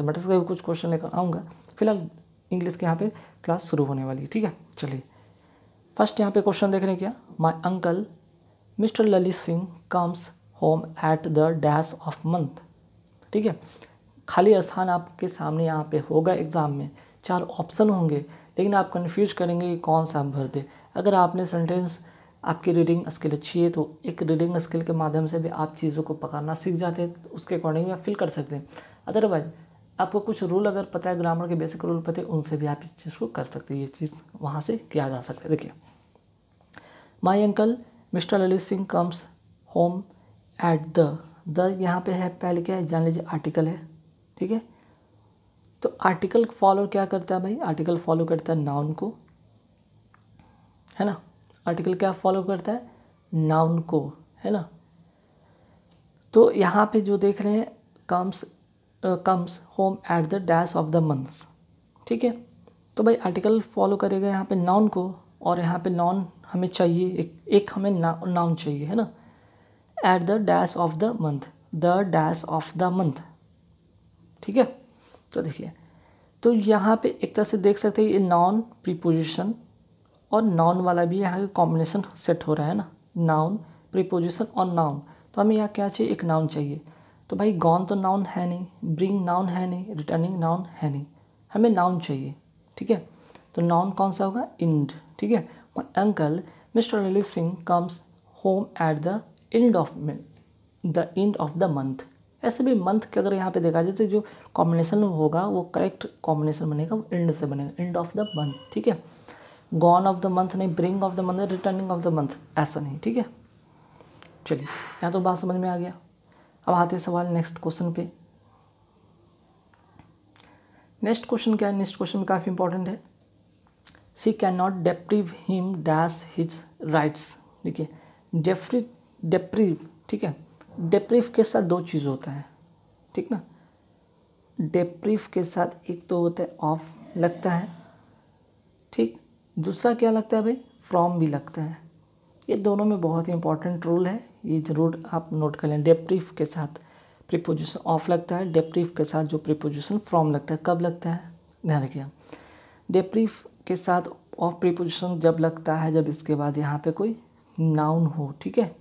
तो मैटर्स तो का भी कुछ क्वेश्चन लेकर आऊँगा फिलहाल इंग्लिश के यहाँ पे क्लास शुरू होने वाली है ठीक है चलिए फर्स्ट यहाँ पे क्वेश्चन देख रहे हैं क्या my uncle mister Lalit Singh comes home at the dash of month ठीक है खाली स्थान आपके सामने यहाँ पे होगा एग्ज़ाम में चार ऑप्शन होंगे लेकिन आप कन्फ्यूज करेंगे कि कौन सा आप भर दे अगर आपने सेंटेंस आपकी रीडिंग स्किल अच्छी है तो एक रीडिंग स्किल के माध्यम से भी आप चीज़ों को पकड़ना सीख जाते हैं तो उसके अकॉर्डिंग में आप फिल कर सकते हैं अदरवाइज आपको कुछ रूल अगर पता है ग्रामर के बेसिक रूल पते उनसे भी आप इस चीज़ को कर सकते हैं ये चीज़ वहाँ से किया जा सकता है देखिए my uncle mister Lalit Singh comes home at the the यहाँ पे है पहले क्या है जान लीजिए आर्टिकल है ठीक है तो आर्टिकल फॉलो क्या करता है भाई आर्टिकल फॉलो करता है नाउन को है ना आर्टिकल क्या फॉलो करता है नाउन को है ना तो यहाँ पे जो देख रहे हैं comes comes home at the dash of the months ठीक है तो भाई आर्टिकल फॉलो करेगा यहाँ पे नाउन को और यहाँ पे नॉन हमें चाहिए एक एक हमें ना, नाउन चाहिए है ना at the dash of the month the dash of the month ठीक है तो देखिए तो यहाँ पे एक तरह से देख सकते हैं ये नॉन प्रीपोजिशन और नॉन वाला भी यहाँ का कॉम्बिनेशन सेट हो रहा है ना नाउन प्रीपोजिशन और नाउन तो हमें यहाँ क्या चाहिए एक नाउन चाहिए तो भाई गॉन तो नाउन है नहीं ब्रिंग नाउन है नहीं रिटर्निंग नाउन है नहीं हमें नाउन चाहिए ठीक है तो नाउन कौन सा होगा इंड ठीक है uncle mister Lalit Singh comes home at the end of the end of the month ऐसे भी मंथ के अगर यहाँ पे देखा जाए तो जो कॉम्बिनेशन होगा वो करेक्ट कॉम्बिनेशन बनेगा वो एंड से बनेगा एंड ऑफ द मंथ ठीक है गॉन ऑफ द मंथ नहीं bring of the month returning of the month ऐसा नहीं ठीक है चलिए यहाँ तो बात समझ में आ गया अब आते सवाल नेक्स्ट क्वेश्चन पे नेक्स्ट क्वेश्चन क्या है नेक्स्ट क्वेश्चन में काफ़ी इंपॉर्टेंट है see can not deprive him dash his rights ठीक है डेफ्री डेप्रीव ठीक है डेप्रीव के साथ दो चीज़ होता है ठीक ना डेप्रीव के साथ एक तो होता है ऑफ लगता है ठीक दूसरा क्या लगता है भाई फ्रॉम भी लगता है ये दोनों में बहुत ही इंपॉर्टेंट रोल है ये ज़रूर आप नोट कर लें डेप्टिव के साथ प्रीपोजिशन ऑफ लगता है डेप्टिव के साथ जो प्रीपोजिशन फ्रॉम लगता है कब लगता है ध्यान रखिए डेप्टिव के साथ ऑफ प्रीपोजिशन जब लगता है जब इसके बाद यहाँ पे कोई नाउन हो ठीक है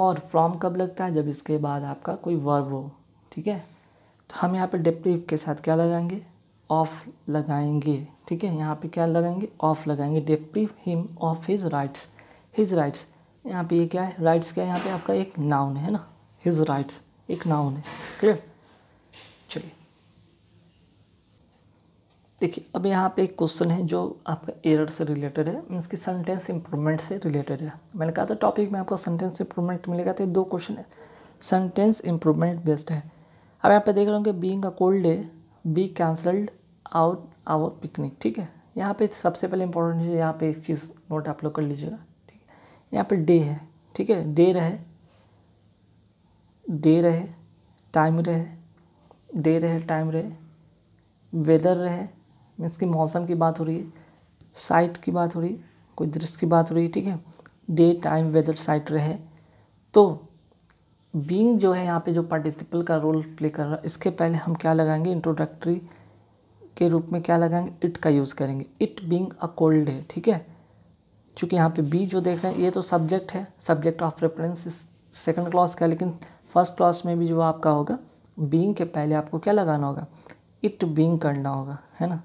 और फ्रॉम कब लगता है जब इसके बाद आपका कोई वर्ब हो ठीक है तो हम यहाँ पे डेप्टिव के साथ क्या लगाएंगे ऑफ लगाएंगे ठीक है यहाँ पे क्या लगाएंगे ऑफ लगाएंगे deprive him of his rights his rights यहाँ पे ये क्या है राइट्स क्या है यहाँ पे आपका एक नाउन है ना हिज राइट्स एक नाउन है क्लियर चलिए देखिए अब यहाँ पे एक क्वेश्चन है जो आपका एरर से रिलेटेड है मीन्स की सेंटेंस इंप्रूवमेंट से रिलेटेड है मैंने कहा था टॉपिक में आपको सेंटेंस इंप्रूवमेंट मिलेगा तो दो क्वेश्चन है सेंटेंस इंप्रूवमेंट बेस्ड है अब यहाँ पे देख रहा हूँ कि being a cold day be cancelled out our picnic ठीक है यहाँ पे सबसे पहले इंपॉर्टेंट चीज़ यहाँ पे एक चीज़ नोट आप लोग कर लीजिएगा यहाँ पे डे है ठीक है डे रहे डे रहे टाइम रहे डे रहे टाइम रहे वेदर रहे मीन्स की मौसम की बात हो रही है साइट की बात हो रही है कोई दृश्य की बात हो रही है ठीक है डे टाइम वेदर साइट रहे तो बींग जो है यहाँ पे जो पार्टिसिपल का रोल प्ले कर रहा है इसके पहले हम क्या लगाएंगे इंट्रोडक्टरी के रूप में क्या लगाएंगे इट का यूज़ करेंगे it being a cold day ठीक है चूँकि यहाँ पे बी जो देख रहे हैं ये तो सब्जेक्ट है subject of reference second class का लेकिन फर्स्ट क्लास में भी जो आपका होगा बींग के पहले आपको क्या लगाना होगा इट बींग करना होगा है ना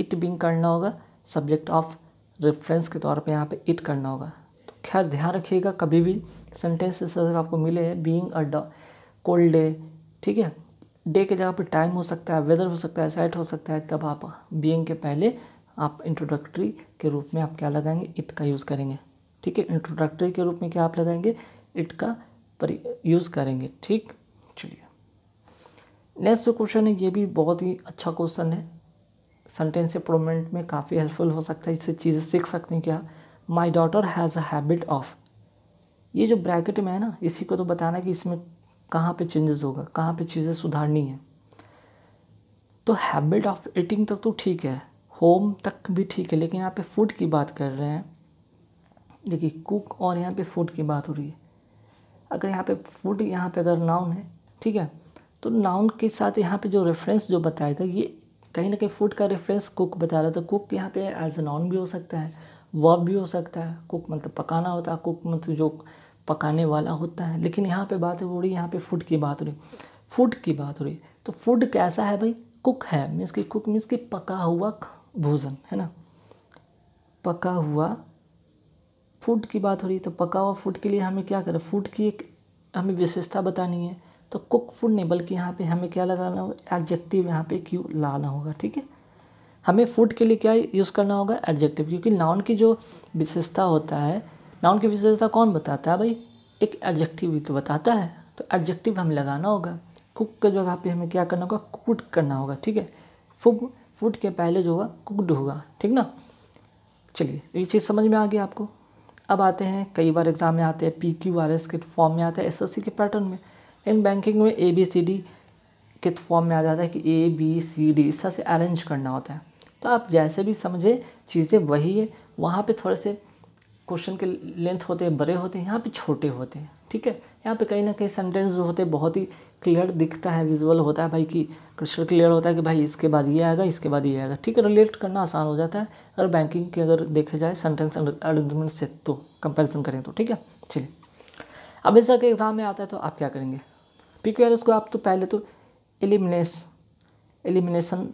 इट बींग करना होगा सब्जेक्ट ऑफ रेफरेंस के तौर पे यहाँ पे इट करना होगा तो खैर ध्यान रखिएगा कभी भी सेंटेंस अगर तरह आपको मिले बींग अ कोल्ड डे ठीक है डे के जगह पर टाइम हो सकता है वेदर हो सकता है सेट हो सकता है तब आप बींग के पहले आप इंट्रोडक्टरी के रूप में आप क्या लगाएंगे इट का यूज़ करेंगे ठीक है इंट्रोडक्टरी के रूप में क्या आप लगाएंगे इट का पर यूज़ करेंगे ठीक चलिए नेक्स्ट जो क्वेश्चन है ये भी बहुत ही अच्छा क्वेश्चन है सेंटेंस इंप्रूवमेंट में काफ़ी हेल्पफुल हो सकता है इससे चीज़ें सीख सकते हैं क्या my daughter has a habit of ये जो ब्रैकेट में है ना इसी को तो बताना कि इसमें कहाँ पे चेंजेस होगा कहाँ पे चीज़ें सुधारनी है तो हैबिट ऑफ ईटिंग तक तो ठीक है होम तक भी ठीक है लेकिन यहाँ पे फूड की बात कर रहे हैं देखिए कुक और यहाँ पे फूड की बात हो रही है अगर यहाँ पे फूड यहाँ पे अगर नाउन है ठीक है तो नाउन के साथ यहाँ पे जो रेफरेंस जो बताएगा ये कहीं ना कहीं फूड का रेफरेंस कुक बता रहा था कुक तो यहाँ पे एज अ नाउन भी हो सकता है वर्ब भी हो सकता है कुक मतलब पकाना होता है कुक मतलब जो पकाने वाला होता है लेकिन यहाँ पे बात हो रही है यहाँ पे फूड की बात हो रही फूड की बात हो रही तो फूड कैसा है भाई कुक है मीन्स कि कुक मीन्स कि पका हुआ भोजन है ना पका हुआ फूड की बात हो रही है तो पका हुआ फूड के लिए हमें क्या करें फूड की एक हमें विशेषता बतानी है तो कुक फूड नहीं बल्कि यहाँ पे हमें क्या लगाना होगा एडजेक्टिव यहाँ पे क्यों लाना होगा ठीक है हमें फूड के लिए क्या यूज़ करना होगा एडजेक्टिव क्योंकि नाउन की जो विशेषता होता है नाउन की विशेषता कौन बताता है भाई एक एडजेक्टिव भी तो बताता है तो एडजेक्टिव हमें लगाना होगा कुक के जगह पे हमें क्या करना होगा कुट करना होगा ठीक है फूड फूड के पहले जो होगा कुकड होगा ठीक ना चलिए ये चीज़ समझ में आ गई आपको अब आते हैं कई बार एग्ज़ाम में आते हैं पी क्यू आर एस के फॉर्म में आते हैं एस एस सी के पैटर्न में इन बैंकिंग में ए बी सी डी के फॉर्म में आ जाता है कि ए बी सी डी इस तरह से अरेंज करना होता है तो आप जैसे भी समझे चीज़ें वही है वहाँ पे थोड़े से क्वेश्चन के लेंथ होते हैं बड़े होते हैं यहाँ पे छोटे होते हैं ठीक है यहाँ पे कहीं ना कहीं सेंटेंस जो होते हैं बहुत ही क्लियर दिखता है विजुअल होता है भाई कि क्रिस्टल क्लियर होता है कि भाई इसके बाद ये आएगा इसके बाद ये आएगा ठीक है रिलेट करना आसान हो जाता है अगर बैंकिंग के अगर देखे जाए सेंटेंस अरेंजमेंट से तो कंपेरिजन करें तो ठीक है चलिए अब ऐसा के एग्ज़ाम में आता है तो आप क्या करेंगे पी क्यू आर एस को आप तो पहले तो एलिमिनेस एलिमिनेशन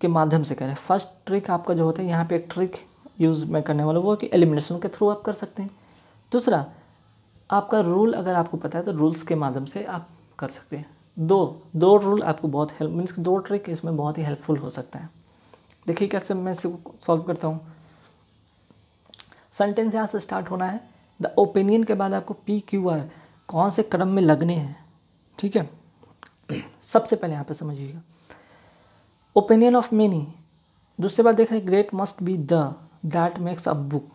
के माध्यम से करें फर्स्ट ट्रिक आपका जो होता है यहाँ पे एक ट्रिक यूज़ मैं करने वाला वो कि एलिमिनेशन के थ्रू आप कर सकते हैं दूसरा आपका रूल अगर आपको पता है तो रूल्स के माध्यम से आप कर सकते हैं दो दो रूल आपको बहुत हेल्प मीन्स दो ट्रिक इसमें बहुत ही हेल्पफुल हो सकता है देखिए कैसे मैं इसको सॉल्व करता हूँ सेंटेंस यहाँ से स्टार्ट होना है द ओपिनियन के बाद आपको पी क्यू आर कौन से क्रम में लगने हैं ठीक है सबसे पहले यहाँ पे समझिएगा ओपिनियन ऑफ मेनी दूसरे बात देख रहे हैं great must be the that makes a book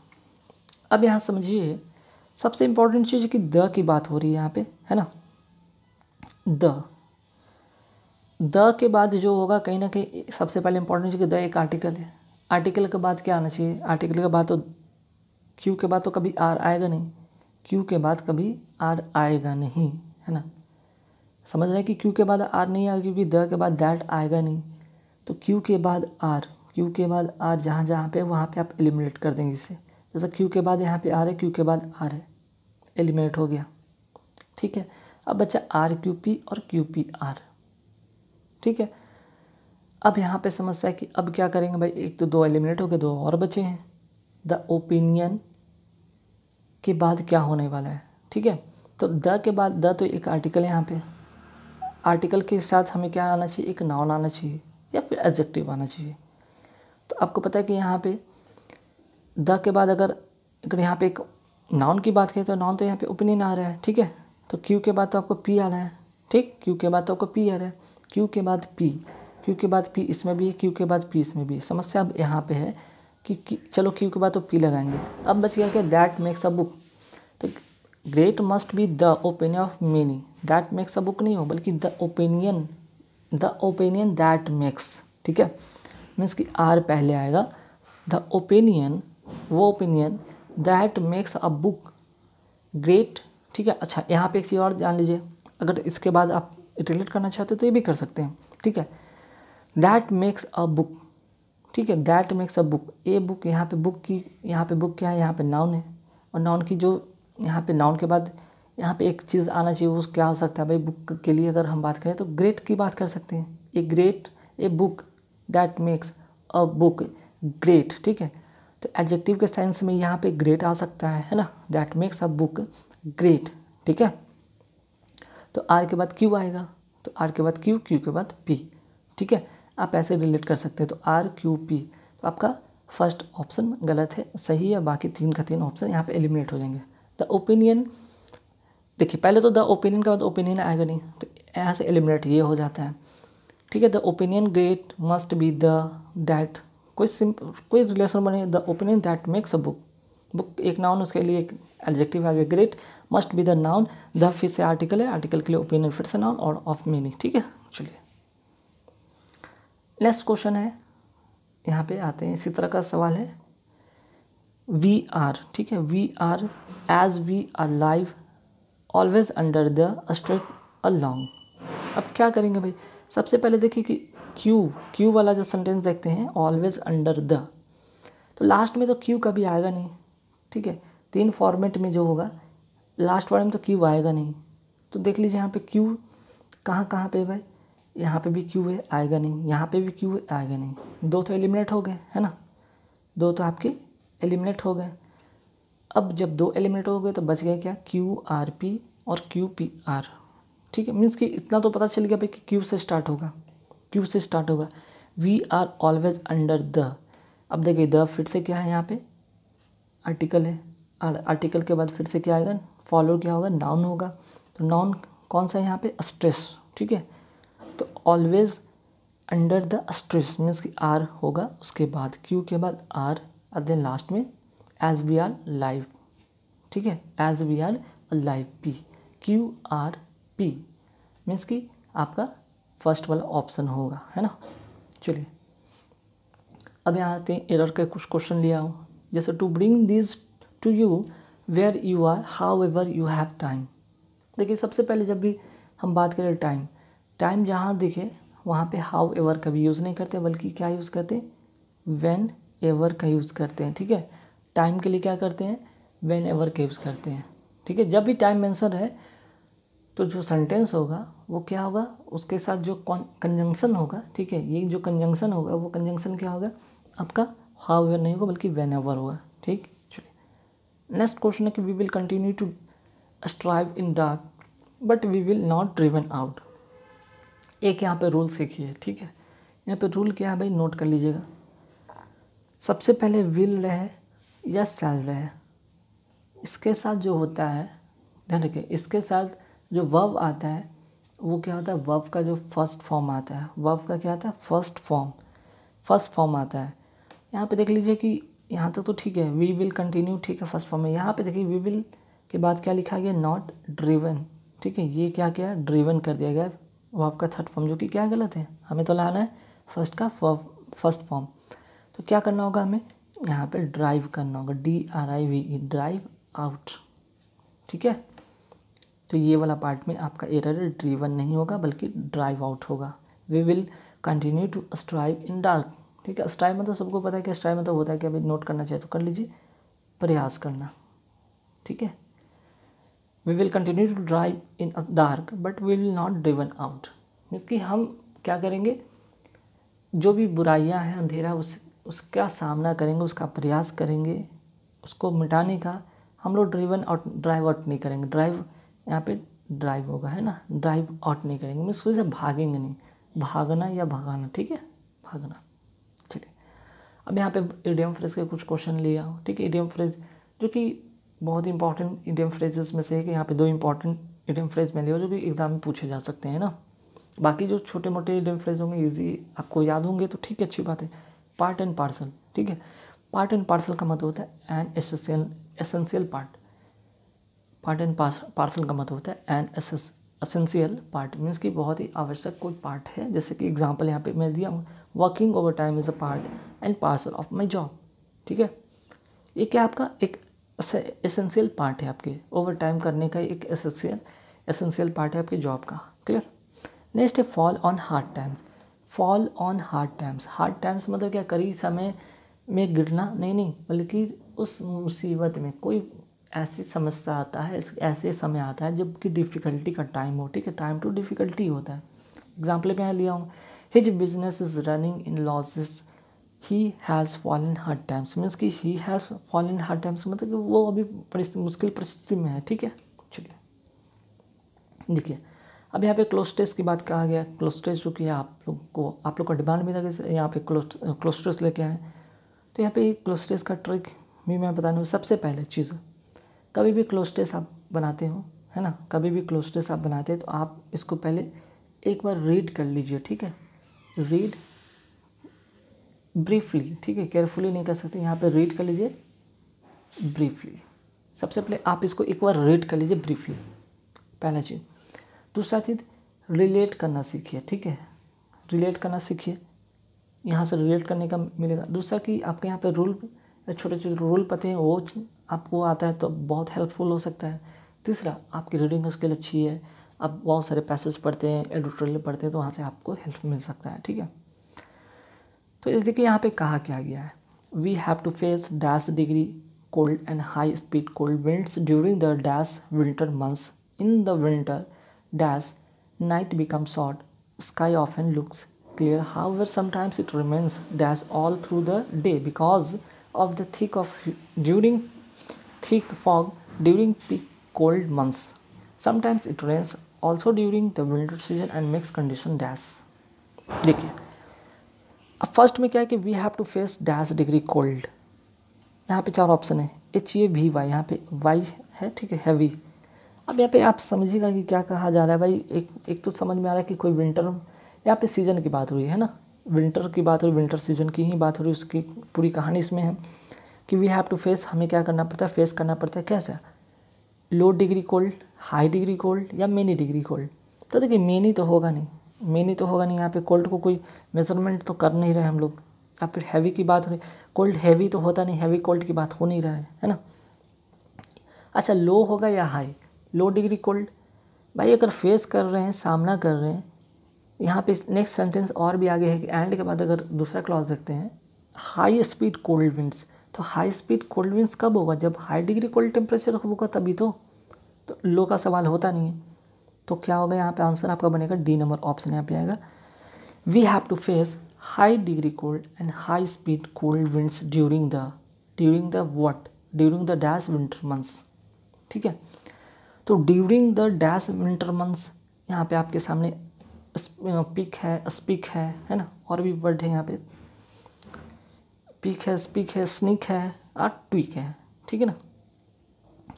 अब यहाँ समझिए सबसे इम्पोर्टेंट चीज़ कि द की बात हो रही है यहाँ पे है ना द द के बाद जो होगा कहीं ना कहीं सबसे पहले इम्पोर्टेंट चीज़ कि द एक आर्टिकल है आर्टिकल के बाद क्या आना चाहिए आर्टिकल के बाद तो क्यू के बाद तो कभी आर आएगा नहीं क्यू के बाद कभी आर आएगा नहीं है ना समझ रहे हैं कि क्यू के बाद आर नहीं आएगा क्योंकि द के बाद दैट आएगा नहीं तो क्यू के बाद आर क्यू के बाद आर जहाँ जहाँ पे वहाँ पे आप एलिमिनेट कर देंगे इससे जैसा क्यू के बाद यहाँ पे आर है क्यू के बाद आर है एलिमिनेट हो गया ठीक है अब बच्चा आर क्यू पी और क्यू पी आर ठीक है अब यहाँ पे समस्या है कि अब क्या करेंगे भाई एक तो दो एलिमिनेट हो गए दो और बचे हैं द ओपिनियन के बाद क्या होने वाला है ठीक है तो द के बाद द तो एक आर्टिकल है यहाँ पे आर्टिकल के साथ हमें क्या आना चाहिए एक नाउन आना चाहिए या फिर एडजेक्टिव आना चाहिए आपको पता है कि यहाँ पे द के बाद अगर अगर यहाँ पे एक नाउन की बात करें तो नाउन तो यहाँ पे ओपिनियन आ रहा है ठीक है तो क्यू के बाद तो आपको पी आ रहा है ठीक क्यू के बाद तो आपको पी आ रहा है क्यू के बाद पी क्यू के बाद पी इसमें भी है क्यू के बाद पी इसमें भी है समस्या अब यहाँ पर है कि, कि चलो क्यू के बाद तो पी लगाएंगे अब बच गया क्या दैट मेक्स अ बुक तो great must be the opinion of many that makes a book नहीं हो बल्कि the opinion the opinion that makes ठीक है मीन्स कि आर पहले आएगा द ओपिनियन वो opinion that makes a book great ठीक है अच्छा यहाँ पे एक चीज़ और जान लीजिए अगर इसके बाद आप रिलेट करना चाहते हो तो ये भी कर सकते हैं ठीक है दैट मेक्स अ बुक ठीक है that makes a book a book यहाँ पे बुक की यहाँ पे बुक क्या है यहाँ पे नाउन है और नाउन की जो यहाँ पे नाउन के बाद यहाँ पे एक चीज़ आना चाहिए वो क्या हो सकता है भाई बुक के लिए अगर हम बात करें तो ग्रेट की बात कर सकते हैं a great a book that makes a book great ठीक है तो एडजेक्टिव के सेंस में यहाँ पे ग्रेट आ सकता है है ना that makes a book great ठीक है तो आर के बाद क्यू आएगा तो आर के बाद क्यू क्यू के बाद पी ठीक है आप ऐसे रिलेट कर सकते हैं तो आर क्यू पी तो आपका फर्स्ट ऑप्शन गलत है सही है बाकी तीन का तीन ऑप्शन यहाँ पे एलिमिनेट हो जाएंगे द ओपिनियन देखिए पहले तो द ओपिनियन के बाद ओपिनियन आएगा नहीं तो यहाँ से एलिमिनेट ये हो जाता है ठीक है the opinion great must be the that कोई सिंपल कोई रिलेशन बने the opinion that makes a book book एक नाउन उसके लिए एक एडजेक्टिव आ गया great must be the noun the फिर से आर्टिकल है आर्टिकल के लिए ओपिनियन फिर से नाउन और ऑफ मीनिंग ठीक है चलिए नेक्स्ट क्वेश्चन है यहाँ पे आते हैं इसी तरह का सवाल है वी आर ठीक है we are as we are live always under the straight a long अब क्या करेंगे भाई सबसे पहले देखिए कि क्यू क्यू वाला जो सेंटेंस देखते हैं ऑलवेज अंडर द तो लास्ट में तो क्यू कभी आएगा नहीं ठीक है तीन फॉर्मेट में जो होगा लास्ट वाले में तो क्यू आएगा नहीं तो देख लीजिए यहाँ पे क्यू कहाँ कहाँ पे भाई यहाँ पे भी क्यू है आएगा नहीं यहाँ पे भी क्यू है आएगा नहीं दो तो एलिमिनेट हो गए है ना दो तो आपके एलिमिनेट हो गए अब जब दो एलिमिनेट हो गए तो बच गए क्या क्यू आर पी और क्यू पी आर ठीक है मीन्स कि इतना तो पता चल गया भाई कि क्यू से स्टार्ट होगा क्यू से स्टार्ट होगा we are always under the अब देखिए द फिर से क्या है यहाँ पे आर्टिकल है और आर्टिकल के बाद फिर से क्या आएगा फॉलो क्या होगा नाउन होगा तो नाउन कौन सा है यहाँ पे स्ट्रेस ठीक है तो always under the stress means कि आर होगा उसके बाद क्यू के बाद आर और देन लास्ट में एज वी आर लाइव ठीक है as we are live P Q R P means कि आपका फर्स्ट वाला ऑप्शन होगा है ना चलिए अब यहाँ आते हैं एरर का कुछ क्वेश्चन लिया हूँ जैसे to bring this to you where you are however you have time देखिए सबसे पहले जब भी हम बात करें टाइम टाइम जहाँ दिखे वहाँ पे हाउ एवर कभी यूज़ नहीं करते बल्कि क्या यूज़ करते हैं वैन एवर का यूज़ करते हैं ठीक है टाइम के लिए क्या करते हैं वैन एवर का यूज़ करते हैं ठीक है जब भी टाइम मैंसर है तो जो सेंटेंस होगा वो क्या होगा उसके साथ जो कंजंक्शन होगा ठीक है ये जो कंजंक्शन होगा वो कंजंक्शन क्या होगा आपका हाउ नहीं होगा बल्कि वेन एवर होगा ठीक चलिए नेक्स्ट क्वेश्चन है कि we will continue to strive in dark but we will not driven out एक यहाँ पे रूल सीखिए ठीक है यहाँ पे रूल क्या है भाई नोट कर लीजिएगा सबसे पहले विल रहे या सेल रहे इसके साथ जो होता है ध्यान रखिए इसके साथ जो वव आता है वो क्या होता है वव का जो फर्स्ट फॉर्म आता है वव का क्या आता है फर्स्ट फॉर्म फर्स्ट फॉर्म आता है यहाँ पे देख लीजिए कि यहाँ तक तो, ठीक है वी विल कंटिन्यू ठीक है फर्स्ट फॉर्म में यहाँ पे देखिए वी विल के बाद क्या लिखा गया नॉट ड्रिवन ठीक है ये क्या क्या ड्रिवन कर दिया गया वव का थर्ड फॉर्म जो कि क्या गलत है हमें तो लाना है फर्स्ट का फर्स्ट फॉर्म तो क्या करना होगा हमें यहाँ पे ड्राइव करना होगा D R I V E drive out ठीक है तो ये वाला पार्ट में आपका एरर ड्रीवन नहीं होगा बल्कि ड्राइव आउट होगा we will continue to strive in dark ठीक है स्ट्राइव मतलब सबको पता है कि स्ट्राइव मतलब होता है कि अभी नोट करना चाहिए तो कर लीजिए प्रयास करना ठीक है we will continue to drive in dark but we will not driven out मीन्स कि हम क्या करेंगे जो भी बुराइयां हैं अंधेरा उस उसका सामना करेंगे उसका प्रयास करेंगे उसको मिटाने का हम लोग ड्रिवन आउट ड्राइव आउट नहीं करेंगे ड्राइव यहाँ पे ड्राइव होगा है ना ड्राइव आउट नहीं करेंगे मैं कोई से भागेंगे नहीं भागना या भगाना ठीक है भागना ठीक है अब यहाँ पे ईडियम फ्रेज के कुछ क्वेश्चन लिया हो ठीक है ईडियम फ्रेज जो कि बहुत ही इंपॉर्टेंट ईडियम फ्रेजेस में से है कि यहाँ पे दो इंपॉर्टेंट ईडियम फ्रेज मैं लिया जो कि एग्ज़ाम में पूछे जा सकते हैं ना बाकी जो छोटे मोटे ईडियम फ्रेज होंगे ईजी आपको याद होंगे तो ठीक है अच्छी बात है पार्ट एंड पार्सल ठीक है पार्ट एंड पार्सल का मतलब होता है and essential essential part part and parcel का मत मतलब होता है एंड असेंशियल पार्ट मीन्स कि बहुत ही आवश्यक कोई पार्ट है जैसे कि एग्जाम्पल यहाँ पे मैं दिया हूँ working overtime is a part and parcel of my job ठीक है ये क्या आपका एक एसेंशियल पार्ट है आपके ओवर टाइम करने का एक एसेंशियल असेंशियल पार्ट है आपके जॉब का क्लियर नेक्स्ट है fall on hard times fall on hard times hard times मतलब क्या करी समय में गिरना नहीं नहीं बल्कि उस मुसीबत में कोई ऐसी समस्या आता है ऐसे समय आता है जबकि डिफ़िकल्टी का टाइम हो ठीक है टाइम टू डिफ़िकल्टी होता है एग्जाम्पल मैं लिया हूँ his business is running in losses he has in hard times means कि he has fall in hard times मतलब कि वो अभी मुश्किल परिस्थिति में है ठीक है चलिए देखिए अब यहाँ पे क्लोस्टेस की बात कहा गया क्लोस्टेस जो कि आप लोग को आप लोग का डिमांड भी था कि यहाँ पे क्लोस्टेस लेके आए तो यहाँ पे क्लोस्टेस का ट्रिक भी मैं बताने सबसे पहले चीज़ कभी भी क्लोस्टेस आप बनाते हो है ना कभी भी क्लोस्टेस आप बनाते हैं तो आप इसको पहले एक बार रीड कर लीजिए ठीक है रीड ब्रीफली ठीक है केयरफुली नहीं कर सकते यहाँ पे रीड कर लीजिए ब्रीफली सबसे पहले आप इसको एक बार रीड कर लीजिए ब्रीफली पहला चीज़ दूसरा चीज़ रिलेट करना सीखिए ठीक है रिलेट करना सीखिए यहाँ से रिलेट करने का मिलेगा दूसरा कि आपके यहाँ पे रूल छोटे छोटे रूल पते हैं वो आपको आता है तो बहुत हेल्पफुल हो सकता है तीसरा आपकी रीडिंग स्किल अच्छी है आप बहुत सारे पैसेज पढ़ते हैं एडिटोरियल पढ़ते हैं तो वहाँ से आपको हेल्प मिल सकता है ठीक है तो देखिए यहाँ पे कहा क्या गया है we have to face dash degree cold and high speed cold winds during the dash winter months in the winter dash short sky ऑफ एंड looks clear however sometimes it remains dash all through the day because of the thick of during thick fog during peak cold months. Sometimes it rains also during the winter season and makes condition dash. देखिए अब first में क्या है कि we have to face dash degree cold यहाँ पे चार option है एच ए वी वाई यहाँ पे वाई है ठीक है हैवी अब यहाँ पे आप समझिएगा कि क्या कहा जा रहा है भाई एक एक तो समझ में आ रहा है कि कोई विंटर यहाँ पे सीज़न की बात हो रही है ना विंटर की बात हो रही विंटर सीजन की ही बात हो रही उसकी पूरी कहानी इसमें है कि वी हैव टू फेस हमें क्या करना पड़ता है फेस करना पड़ता है कैसा low degree cold high degree cold या मेनी डिग्री कोल्ड तो देखिए मेनी तो होगा नहीं मेनी तो होगा नहीं यहाँ पे कोल्ड को कोई मेजरमेंट तो कर नहीं रहे हम लोग या फिर हैवी की बात हो रही कोल्ड हैवी तो होता नहीं हैवी कोल्ड की बात हो नहीं रहा है है ना अच्छा लो होगा या हाई लो डिग्री कोल्ड भाई अगर फेस कर रहे हैं सामना कर रहे हैं यहाँ पे नेक्स्ट सेंटेंस और भी आगे है कि एंड के बाद अगर दूसरा क्लॉज देखते हैं हाई स्पीड कोल्ड विंड्स तो हाई स्पीड कोल्ड विंस कब होगा जब हाई डिग्री कोल्ड टेम्परेचर होगा तभी तो तो लो का सवाल होता नहीं है तो क्या होगा यहाँ पे आंसर आपका बनेगा डी नंबर ऑप्शन यहाँ पे आएगा we have to face high degree cold and high speed cold winds during the during the what during the dash winter months ठीक है तो during the dash winter months यहाँ पे आपके सामने पिक है स्पिक है है ना और भी वर्ड है यहाँ पे पिक है स्पिक है स्निक है और ट्विक है ठीक है ना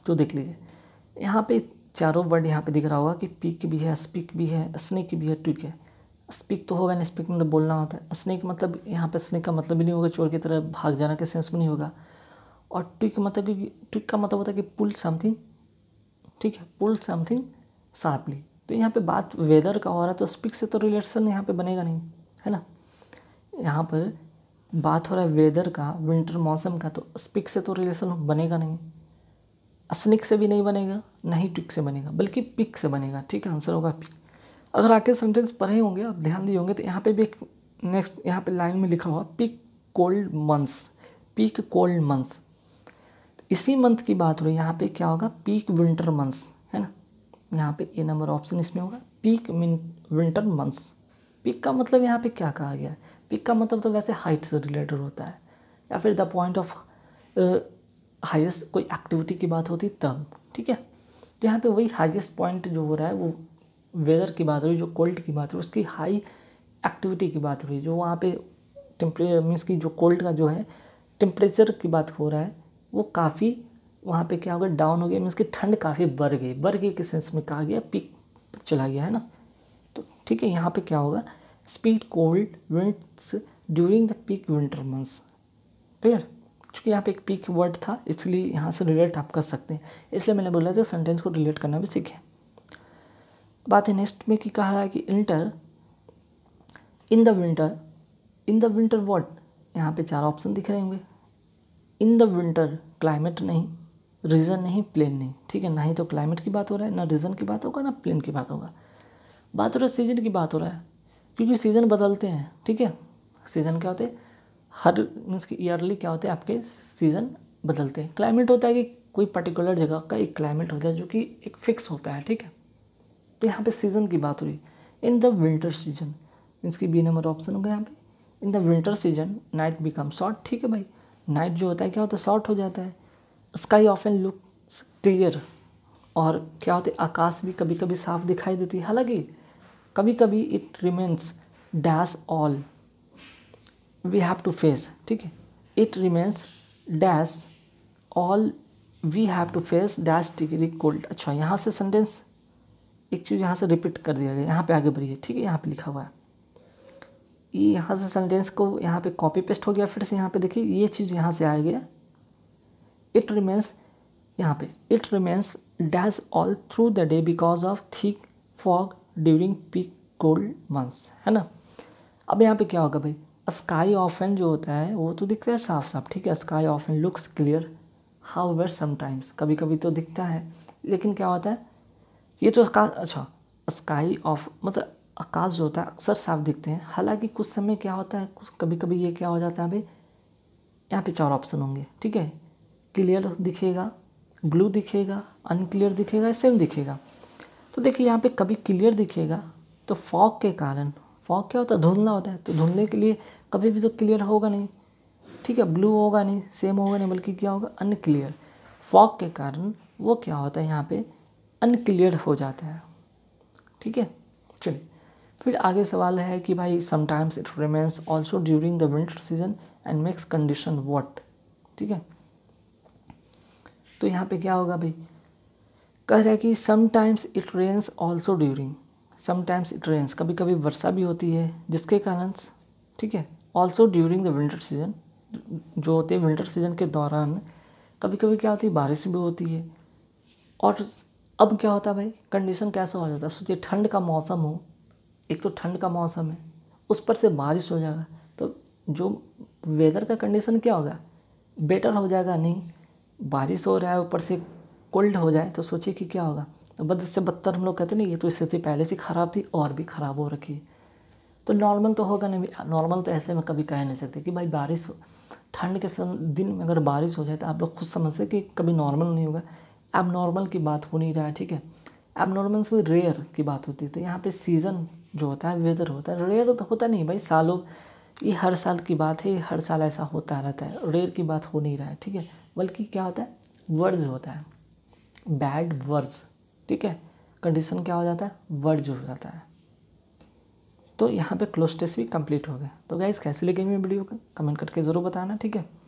तो देख लीजिए यहाँ पे चारों वर्ड यहाँ पे दिख रहा होगा कि पिक भी है स्पिक भी है स्निक भी है ट्विक है स्पिक तो होगा नहीं स्पीक मतलब बोलना होता है स्नेक मतलब यहाँ पे स्नेक का मतलब भी नहीं होगा चोर की तरह भाग जाना के सेंस में नहीं होगा और ट्विक मतलब क्योंकि ट्विक का मतलब होता है कि पुल समथिंग ठीक है पुल समथिंग शार्पली तो यहाँ पे बात वेदर का हो रहा है तो स्पिक से तो रिलेशन यहाँ पे बनेगा नहीं है ना यहाँ पर बात हो रहा है वेदर का विंटर मौसम का तो स्पिक से तो रिलेशन बनेगा नहीं स्निक से भी नहीं बनेगा नहीं टिक से बनेगा बल्कि पिक से बनेगा ठीक है आंसर होगा पिक अगर आके सेंटेंस पढ़े होंगे आप ध्यान दिए होंगे तो यहाँ पे भी एक नेक्स्ट यहाँ पे लाइन में लिखा हुआ peak cold months peak cold months इसी मंथ की बात हो रही है यहाँ पे क्या होगा पीक विंटर मंथ्स है ना यहाँ पे ये नंबर ऑप्शन इसमें होगा पीक विंटर मंथ्स पीक का मतलब यहाँ पे क्या कहा गया है पिक का मतलब तो वैसे हाइट से रिलेटेड होता है या फिर द पॉइंट ऑफ हाईएस्ट कोई एक्टिविटी की बात होती तब ठीक है तो यहाँ पे वही हाईएस्ट पॉइंट जो हो रहा है वो वेदर की बात हो रही जो कोल्ड की बात हो रही उसकी हाई एक्टिविटी की बात हो रही जो वहाँ पे टेम्परे मीन्स की जो कोल्ड का जो है टेम्परेचर की बात हो रहा है वो काफ़ी वहाँ पे क्या हो गया डाउन हो गया मीन्स की ठंड काफ़ी बढ़ गई बढ़ गई के सेंस में कहा गया पिक चला गया है ना तो ठीक है यहाँ पे क्या होगा speed cold winds during the peak winter months clear चूँकि यहाँ पे एक पीक वर्ड था इसलिए यहाँ से रिलेट आप कर सकते हैं इसलिए मैंने बोला था सेंटेंस को रिलेट करना भी सीखें बात है नेक्स्ट में कि कहा रहा है कि winter in the winter in the winter word यहाँ पे चार ऑप्शन दिख रहे होंगे इन द विंटर क्लाइमेट नहीं रीज़न नहीं प्लेन नहीं ठीक है ना ही तो क्लाइमेट की बात हो रहा है ना रीज़न की बात होगा ना प्लेन की बात होगा बात हो रहा है सीजन की बात हो रहा है क्योंकि सीज़न बदलते हैं ठीक है सीज़न क्या होते हैं हर मीन्स की ईयरली क्या होते हैं आपके सीज़न बदलते हैं क्लाइमेट होता है कि कोई पर्टिकुलर जगह का एक क्लाइमेट होता है जो कि एक फिक्स होता है ठीक है तो यहाँ पे सीज़न की बात हुई in the winter season means की बी नंबर ऑप्शन हो गया यहाँ पे in the winter season night become short ठीक है भाई नाइट जो होता है क्या होता है शॉर्ट हो जाता है sky often look clear और क्या होता है आकाश भी कभी कभी साफ दिखाई देती है हालांकि कभी कभी it remains dash all we have to face ठीक है it remains dash all we have to face dash degree cold अच्छा यहाँ से सेंटेंस एक चीज़ यहाँ से रिपीट कर दिया गया यहाँ पे आगे बढ़िए ठीक है यहाँ पे लिखा हुआ है ये यहाँ से सेंटेंस को यहाँ पे कॉपी पेस्ट हो गया फिर से यहाँ पे देखिए ये चीज़ यहाँ से आ गया इट रिमेन्स यहाँ पे it remains dash all through the day because of thick fog during peak cold months है ना अब यहाँ पे क्या होगा भाई स्काई ऑफन जो होता है वो तो दिखता है साफ साफ ठीक है sky often looks clear however sometimes कभी कभी तो दिखता है लेकिन क्या होता है ये तो आकाश अच्छा स्काई ऑफ मतलब आकाश जो होता है अक्सर साफ दिखते हैं हालांकि कुछ समय क्या होता है कुछ कभी कभी ये क्या हो जाता है भाई यहाँ पे चार ऑप्शन होंगे ठीक है क्लियर दिखेगा ब्लू दिखेगा अनक्लियर दिखेगा सेम दिखेगा तो देखिए यहाँ पे कभी क्लियर दिखेगा तो फॉग के कारण फॉग क्या होता है धुंधला होता है तो धुंधले के लिए कभी भी तो क्लियर होगा नहीं ठीक है ब्लू होगा नहीं सेम होगा नहीं बल्कि क्या होगा अनक्लियर फॉग के कारण वो क्या होता है यहाँ पे अनक्लियर हो जाता है ठीक है चलिए फिर आगे सवाल है कि भाई sometimes it remains also during the winter season and makes condition what ठीक है तो यहाँ पे क्या होगा भाई कह रहा है कि sometimes it rains also during sometimes it rains कभी कभी वर्षा भी होती है जिसके कारण ठीक है also during the winter season जो होते हैं विंटर सीजन के दौरान कभी कभी क्या होती है बारिश भी होती है और अब क्या होता है भाई कंडीशन कैसा हो जाता है सोचिए ठंड का मौसम हो एक तो ठंड का मौसम है उस पर से बारिश हो जाएगा तो जो वेदर का कंडीशन क्या होगा बेटर हो जाएगा नहीं बारिश हो रहा है ऊपर से कोल्ड हो जाए तो सोचिए कि क्या होगा बद से बदतर हम लोग कहते ना ये तो स्थिति पहले से ख़राब थी और भी ख़राब हो रखी है तो नॉर्मल तो होगा नहीं नॉर्मल तो ऐसे में कभी कह नहीं सकते कि भाई बारिश ठंड के दिन में अगर बारिश हो जाए तो आप लोग खुद समझते कि कभी नॉर्मल नहीं होगा अब नॉर्मल की बात हो नहीं रहा है ठीक है अब नॉर्मल से रेयर की बात होती है तो यहाँ पे सीज़न जो होता है वेदर होता है रेयर तो होता नहीं भाई सालों ये हर साल की बात है हर साल ऐसा होता रहता है रेयर की बात हो नहीं रहा है ठीक है बल्कि क्या होता है वर्ड्स होता है बैड वर्ड्स ठीक है कंडीशन क्या हो जाता है वर्ड्स हो जाता है तो यहाँ पे क्लोज टेस्ट भी कंप्लीट हो गया तो गाइज कैसे लगे मेरी वीडियो का कमेंट करके ज़रूर बताना ठीक है